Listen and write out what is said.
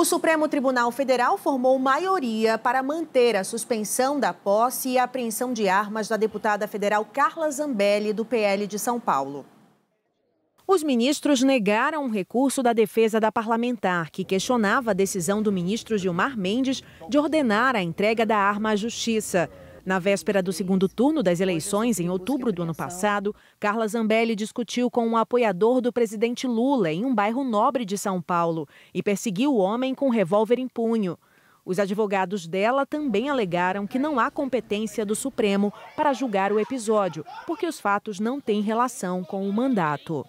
O Supremo Tribunal Federal formou maioria para manter a suspensão da posse e apreensão de armas da deputada federal Carla Zambelli, do PL de São Paulo. Os ministros negaram um recurso da defesa da parlamentar, que questionava a decisão do ministro Gilmar Mendes de ordenar a entrega da arma à Justiça. Na véspera do segundo turno das eleições, em outubro do ano passado, Carla Zambelli discutiu com um apoiador do presidente Lula em um bairro nobre de São Paulo e perseguiu o homem com um revólver em punho. Os advogados dela também alegaram que não há competência do Supremo para julgar o episódio, porque os fatos não têm relação com o mandato.